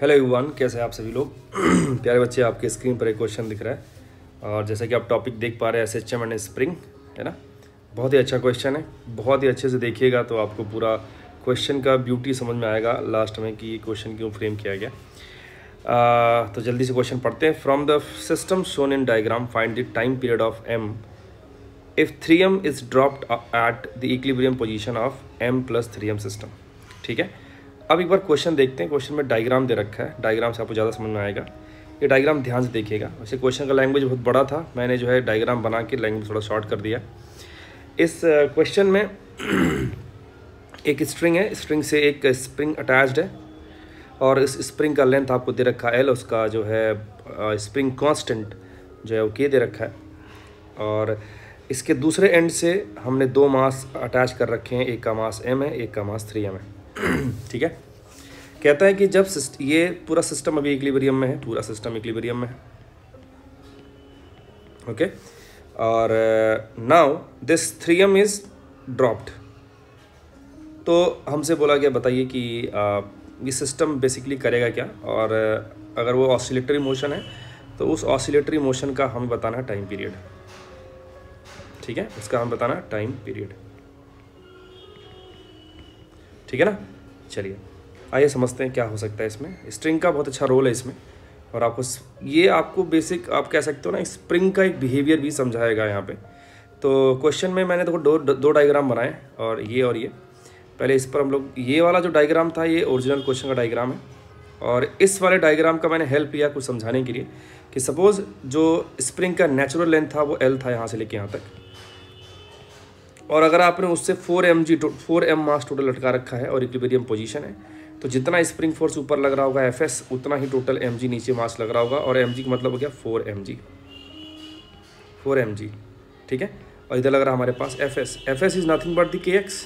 Hello युवान कैसे हैं आप सभी लोग प्यारे बच्चे आपके स्क्रीन पर एक क्वेश्चन दिख रहा है और जैसे कि आप टॉपिक देख पा रहे हैं S H M and spring है ना बहुत ही अच्छा क्वेश्चन है बहुत ही अच्छे से देखिएगा तो आपको पूरा क्वेश्चन का ब्यूटी समझ में आएगा लास्ट में कि ये क्वेश्चन क्यों फ्रेम किया गया आ, तो जल्दी से क्वेश्चन पढ़ते हैं from the system shown in diagram find the time period of M if three M is dropped at the equilibrium position of M plus three M system ठीक है अब एक बार क्वेश्चन देखते हैं क्वेश्चन में डायग्राम दे रखा है डायग्राम से आपको ज़्यादा समझ में आएगा ये डायग्राम ध्यान से देखिएगा वैसे क्वेश्चन का लैंग्वेज बहुत बड़ा था मैंने जो है डायग्राम बना के लैंग्वेज थोड़ा शॉर्ट कर दिया इस क्वेश्चन में एक स्ट्रिंग है स्ट्रिंग से एक स्प्रिंग अटैच्ड है और इस स्प्रिंग का लेंथ आपको दे रखा है एल उसका जो है स्प्रिंग कांस्टेंट जो है वो के दे रखा है और इसके दूसरे एंड से हमने दो मास अटैच कर रखे हैं एक का मास एम है एक का मास थ्री एम है ठीक है कहता है कि जब ये पूरा सिस्टम अभी इक्लिबरियम में है पूरा सिस्टम इक्लिबरियम में है ओके okay? और now this three M is dropped तो हमसे बोला गया बताइए कि uh, ये सिस्टम बेसिकली करेगा क्या और uh, अगर वो ऑसिलेटरी मोशन है तो उस ऑसिलेटरी मोशन का हमें बताना है टाइम पीरियड ठीक है उसका हमें बताना टाइम पीरियड ठीक है ना चलिए आइए समझते हैं क्या हो सकता है इसमें स्ट्रिंग का बहुत अच्छा रोल है इसमें और आपको ये आपको बेसिक आप कह सकते हो ना स्प्रिंग का एक बिहेवियर भी समझाएगा यहाँ पे तो क्वेश्चन में मैंने देखो दो दो डायग्राम बनाए और ये और ये पहले इस पर हम लोग ये वाला जो डायग्राम था ये ओरिजिनल क्वेश्चन का डायग्राम है और इस वाले डायग्राम का मैंने हेल्प लिया कुछ समझाने के लिए कि सपोज़ जो स्प्रिंग का नेचुरल लेंथ था वो एल था यहाँ से लेके यहाँ तक और अगर आपने उससे four M G four M mass total लटका रखा है और इक्विबेरियम पोजीशन है तो जितना स्प्रिंग फोर्स ऊपर लग रहा होगा एफ एस उतना ही टोटल एम जी नीचे मास लग रहा होगा और एम जी का मतलब हो गया four M G four M G ठीक है और इधर लग रहा हमारे पास F S F S is nothing but the K X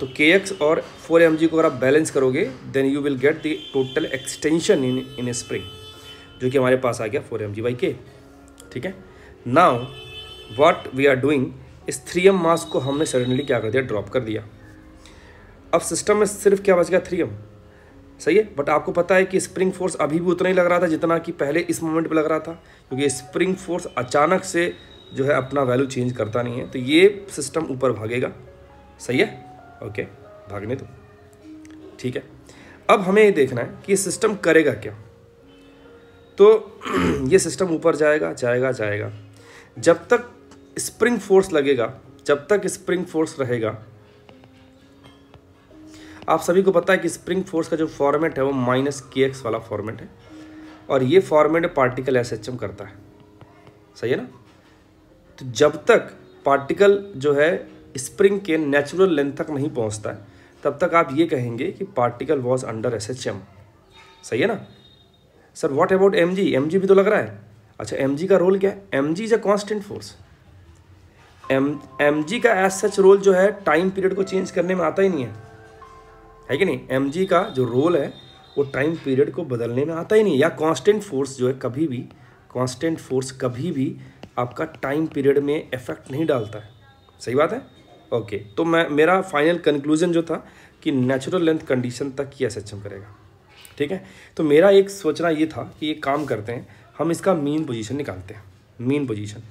तो के एक्स और फोर एम जी को अगर आप बैलेंस करोगे then you will get the total extension in in a spring जो कि हमारे पास आ गया four M G by K ठीक है now what we are doing इस एम मास को हमने सडनली क्या कर दिया ड्रॉप कर दिया अब सिस्टम में सिर्फ क्या बच गया एम सही है बट आपको पता है कि स्प्रिंग फोर्स अभी भी उतना ही लग रहा था जितना कि पहले इस मोमेंट पे लग रहा था क्योंकि स्प्रिंग फोर्स अचानक से जो है अपना वैल्यू चेंज करता नहीं है तो ये सिस्टम ऊपर भागेगा सही है ओके भागने दो ठीक है अब हमें ये देखना है कि ये सिस्टम करेगा क्या तो ये सिस्टम ऊपर जाएगा जाएगा जाएगा जब तक स्प्रिंग फोर्स लगेगा जब तक स्प्रिंग फोर्स रहेगा आप सभी को पता है कि स्प्रिंग फोर्स का जो फॉर्मेट है वो माइनस के एक्स वाला फॉर्मेट है और ये format particle S H M करता है सही है ना तो जब तक पार्टिकल जो है स्प्रिंग के नेचुरल लेंथ तक नहीं पहुंचता है तब तक आप ये कहेंगे कि particle was under S H M सही है ना sir what about M G M G भी तो लग रहा है अच्छा एम जी का रोल क्या है M G is a constant force M M G का एज सच रोल जो है टाइम पीरियड को चेंज करने में आता ही नहीं है है कि नहीं एम जी का जो रोल है वो टाइम पीरियड को बदलने में आता ही नहीं या कांस्टेंट फोर्स जो है कभी भी कांस्टेंट फोर्स कभी भी आपका टाइम पीरियड में इफेक्ट नहीं डालता है सही बात है ओके okay, तो मैं मेरा फाइनल कंक्लूजन जो था कि नेचुरल लेंथ कंडीशन तक ही एस करेगा ठीक है तो मेरा एक सोचना ये था कि ये काम करते हैं हम इसका मेन पोजिशन निकालते हैं मीन पोजीशन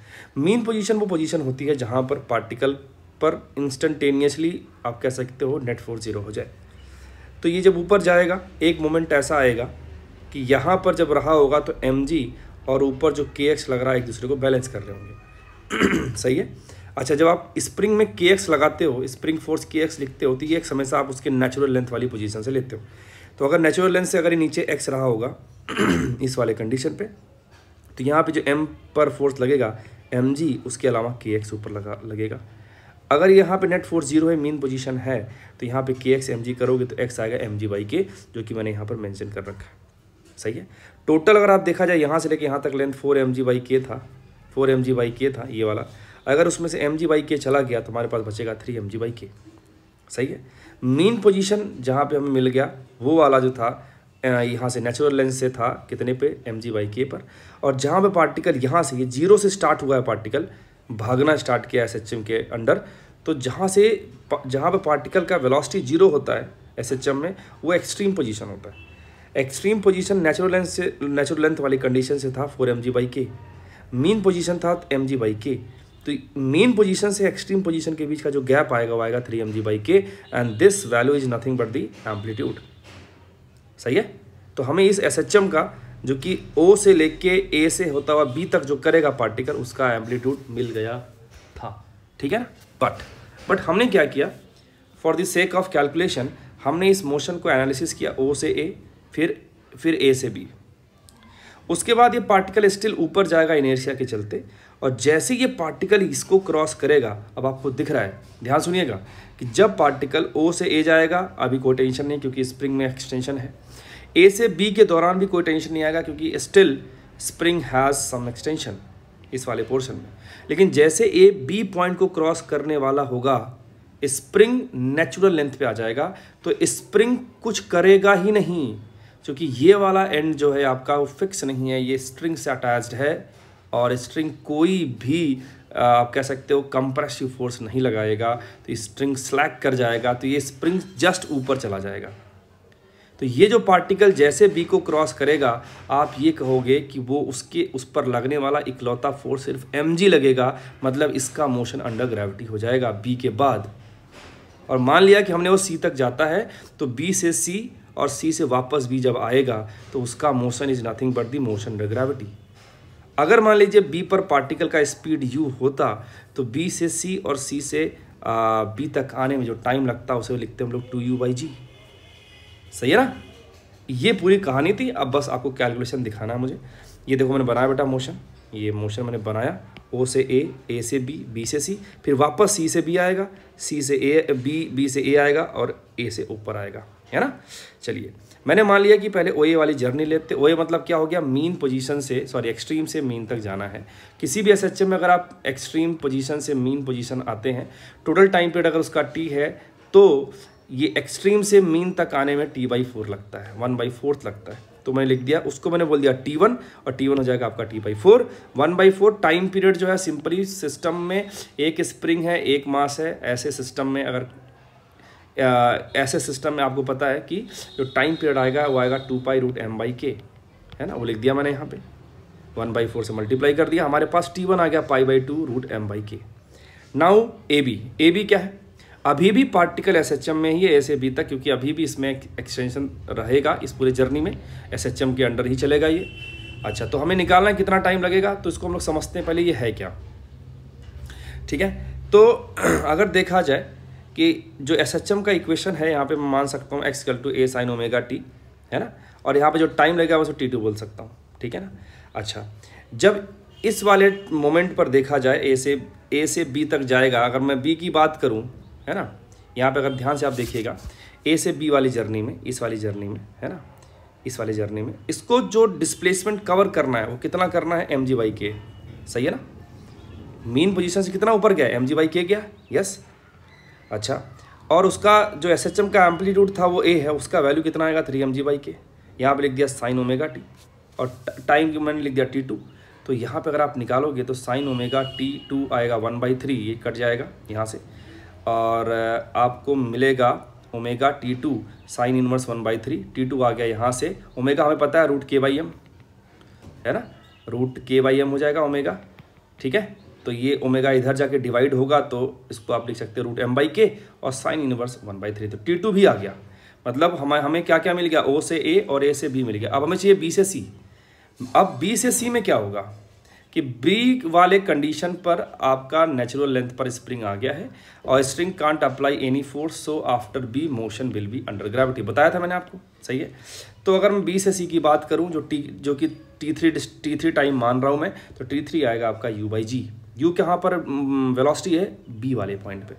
मीन पोजीशन वो पोजीशन होती है जहाँ पर पार्टिकल पर इंस्टेंटेनियसली आप कह सकते हो नेट फोर्स ज़ीरो हो जाए तो ये जब ऊपर जाएगा एक मोमेंट ऐसा आएगा कि यहाँ पर जब रहा होगा तो एम और ऊपर जो के एक्स लग रहा है एक दूसरे को बैलेंस कर रहे होंगे सही है अच्छा जब आप स्प्रिंग में के एक्स लगाते हो स्प्रिंग फोर्स के एक्स लिखते हो तो ये एक समय से आप उसके नेचुरल लेंथ वाली पोजीशन से लेते हो तो अगर नेचुरल लेंथ से अगर ये नीचे एक्स रहा होगा इस वाले कंडीशन पे तो यहाँ पे जो m पर फोर्स लगेगा एम जी उसके अलावा के एक्स ऊपर लगा लगेगा अगर यहाँ पे नेट फोर्स जीरो है मीन पोजीशन है तो यहाँ पे के एक्स एम जी करोगे तो एक्स आएगा एम जी वाई के जो कि मैंने यहाँ पर मेंशन कर रखा है सही है टोटल अगर आप देखा जाए यहाँ से लेकर यहाँ तक length four M G by K था four M G by K था ये वाला अगर उसमें से एम जी वाई के चला गया तो हमारे पास बचेगा थ्री एम जी वाई के सही है मीन पोजीशन जहाँ पर हमें मिल गया वो वाला जो था यहाँ से नेचुरल लेंस से था कितने पे एम जी बाई के पर और जहाँ पे पार्टिकल यहाँ से ये जीरो से स्टार्ट हुआ है पार्टिकल भागना स्टार्ट किया एस एच एम के अंडर तो जहाँ से जहाँ पे पार्टिकल का वेलोसिटी जीरो होता है एस एच एम में वो एक्सट्रीम पोजीशन होता है एक्सट्रीम पोजीशन नेचुरल लेंथ से नेचुरल लेंथ वाली कंडीशन से था four M G by K main position था एम जी बाई के तो मेन पोजीशन से एक्सट्रीम पोजीशन के बीच का जो गैप आएगा वो आएगा three M G by K and this value is nothing but the amplitude सही है तो हमें इस एस का जो कि ओ से लेके ए से होता हुआ बी तक जो करेगा पार्टिकल उसका एम्पलीट्यूड मिल गया था ठीक है ना बट बट हमने क्या किया for the sake of calculation हमने इस मोशन को एनालिसिस किया ओ से ए फिर फिर ए से बी उसके बाद ये पार्टिकल स्टिल ऊपर जाएगा इनर्शिया के चलते और जैसे ये पार्टिकल इसको क्रॉस करेगा अब आपको दिख रहा है ध्यान सुनिएगा कि जब पार्टिकल ओ से ए जाएगा अभी कोई टेंशन नहीं क्योंकि स्प्रिंग में एक्सटेंशन है ए से बी के दौरान भी कोई टेंशन नहीं आएगा क्योंकि still spring has some extension इस वाले पोर्शन में लेकिन जैसे ए बी पॉइंट को क्रॉस करने वाला होगा स्प्रिंग नेचुरल लेंथ पे आ जाएगा तो स्प्रिंग कुछ करेगा ही नहीं क्योंकि ये वाला एंड जो है आपका वो फिक्स नहीं है ये स्ट्रिंग से अटैच्ड है और स्ट्रिंग कोई भी आप कह सकते हो कंप्रेसिव फोर्स नहीं लगाएगा तो स्ट्रिंग स्लैक कर जाएगा तो ये स्प्रिंग जस्ट ऊपर चला जाएगा तो ये जो पार्टिकल जैसे बी को क्रॉस करेगा आप ये कहोगे कि वो उसके उस पर लगने वाला इकलौता फोर्स सिर्फ एम लगेगा मतलब इसका मोशन अंडर ग्रेविटी हो जाएगा बी के बाद और मान लिया कि हमने वो सी तक जाता है तो बी से सी और सी से वापस बी जब आएगा तो उसका motion is nothing but the motion under gravity अगर मान लीजिए बी पर पार्टिकल का स्पीड यू होता तो बी से सी और सी से बी तक आने में जो टाइम लगता उसे लिखते हम लोग टू यू बाई जी सही है ना ये पूरी कहानी थी अब बस आपको कैलकुलेशन दिखाना है मुझे ये देखो मैंने बनाया बेटा मोशन ये मोशन मैंने बनाया ओ से ए ए से बी बी से सी फिर वापस सी से बी आएगा सी से ए बी बी से ए आएगा और ए से ऊपर आएगा है ना चलिए मैंने मान लिया कि पहले ओए वाली जर्नी लेते ओए मतलब क्या हो गया मीन पोजीशन से सॉरी एक्सट्रीम से मीन तक जाना है किसी भी एस में अगर आप एक्सट्रीम पोजीशन से मीन पोजीशन आते हैं टोटल टाइम पीरियड अगर उसका टी है तो ये एक्सट्रीम से मीन तक आने में टी बाई फोर लगता है वन बाई फोर्थ लगता है तो मैंने लिख दिया उसको मैंने बोल दिया टी वन और टी वन हो जाएगा आपका T by four one by four time period जो है सिंपली सिस्टम में एक स्प्रिंग है एक मास है ऐसे सिस्टम में अगर ऐसे सिस्टम में आपको पता है कि जो टाइम पीरियड आएगा वो आएगा two pi root M by K है ना वो लिख दिया मैंने यहाँ पे वन बाई फोर से मल्टीप्लाई कर दिया हमारे पास टी वन आ गया pi by two root M by K now A B A B क्या है अभी भी पार्टिकल एस में ही है ऐसे ए तक क्योंकि अभी भी इसमें एक्सटेंशन रहेगा इस पूरे जर्नी में एस के अंडर ही चलेगा ये अच्छा तो हमें निकालना है कितना टाइम लगेगा तो इसको हम लोग समझते हैं पहले ये है क्या ठीक है तो अगर देखा जाए कि जो एस का इक्वेशन है यहाँ पे मैं मान सकता हूँ x equal to A sine omega T है ना और यहाँ पे जो टाइम लगेगा मैं टी टू बोल सकता हूँ ठीक है ना अच्छा जब इस वाले मोमेंट पर देखा जाए ए से ए से बी तक जाएगा अगर मैं बी की बात करूँ है ना यहाँ पे अगर ध्यान से आप देखिएगा ए से बी वाली जर्नी में इस वाली जर्नी में है ना इस वाली जर्नी में इसको जो डिस्प्लेसमेंट कवर करना है वो कितना करना है एम जी के सही है ना मेन पोजिशन से कितना ऊपर गया एम जी वाई के गया यस अच्छा और उसका जो एस एच एम का एम्पलीट्यूड था वो ए है उसका वैल्यू कितना आएगा थ्री एम जी वाई के यहाँ पर लिख दिया साइन ओमेगा टी और टाइम की मैंने लिख दिया टी टू तो यहाँ पर अगर आप निकालोगे तो साइन ओमेगा टी टू आएगा वन बाई थ्री ये कट जाएगा यहाँ से और आपको मिलेगा omega T two sine inverse one by three T two आ गया यहाँ से ओमेगा हमें पता है रूट के बाई एम है ना रूट के बाई एम हो जाएगा ओमेगा ठीक है तो ये ओमेगा इधर जाके डिवाइड होगा तो इसको आप लिख सकते हो रूट एम बाई के और sine inverse one by three तो टी टू भी आ गया मतलब हम हमें क्या क्या मिल गया ओ से ए और ए से बी मिल गया अब हमें चाहिए बी से सी अब बी से सी में क्या होगा कि ब्री वाले कंडीशन पर आपका नेचुरल लेंथ पर स्प्रिंग आ गया है और string can't apply any force so after B motion will be under gravity बताया था मैंने आपको सही है तो अगर मैं बी से सी की बात करूं जो टी जो कि T three T three time मान रहा हूं मैं तो टी थ्री आएगा आपका यू बाई जी यू कहाँ पर वेलासिटी mm, है बी वाले पॉइंट पर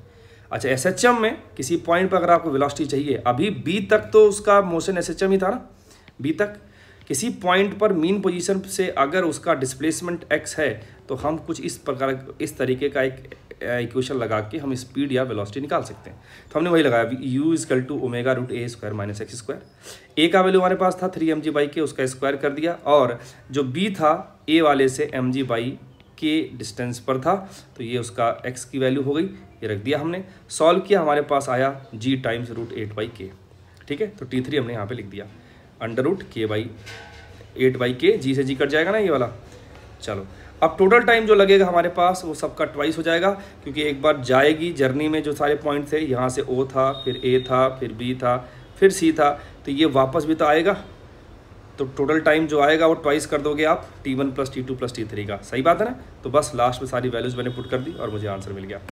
अच्छा एस एच एम में किसी पॉइंट पर अगर आपको वेलासिटी चाहिए अभी बी तक तो उसका मोशन एस एच एम ही था ना बी तक किसी पॉइंट पर मीन पोजीशन से अगर उसका डिस्प्लेसमेंट एक्स है तो हम कुछ इस प्रकार इस तरीके का एक इक्वेशन लगा के हम स्पीड या वेलोसिटी निकाल सकते हैं तो हमने वही लगाया is equal to omega root A square minus x square A का वैल्यू हमारे पास था थ्री एम जी बाई के उसका स्क्वायर कर दिया और जो बी था ए वाले से M G by K distance पर था तो ये उसका एक्स की वैल्यू हो गई ये रख दिया हमने सॉल्व किया हमारे पास आया G times root eight by K ठीक है तो टी थ्री हमने यहाँ पर लिख दिया under root K by eight by K G से जी कट जाएगा ना ये वाला चलो अब टोटल टाइम जो लगेगा हमारे पास वो सबका ट्वाइस हो जाएगा क्योंकि एक बार जाएगी जर्नी में जो सारे पॉइंट थे यहाँ से ओ था फिर ए था फिर बी था फिर सी था तो ये वापस भी तो आएगा तो टोटल टाइम जो आएगा वो ट्वाइस कर दोगे आप T one plus T two plus T three का सही बात है ना तो बस लास्ट में सारी वैल्यूज़ मैंने पुट कर दी और मुझे आंसर मिल गया